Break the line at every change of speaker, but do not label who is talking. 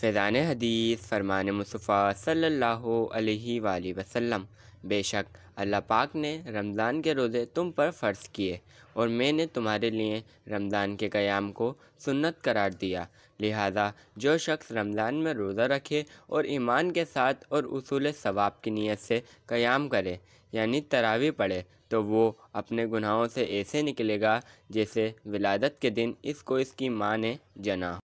फैज़ान हदीस फरमान मुसफ़ा सल्लल्लाहु अलैहि वसल्लम बेशक अल्लाह पाक ने रमज़ान के रोज़े तुम पर फ़र्ज़ किए और मैंने तुम्हारे लिए रमज़ान के क़याम को सुन्नत करार दिया लिहाजा जो शख्स रमज़ान में रोज़ा रखे और ईमान के साथ और उसूल सवाब की नीयत से क़याम करे यानी तरावी पढ़े तो वो अपने गुनाहों से ऐसे निकलेगा जैसे विलादत के दिन इसको इसकी माँ ने जना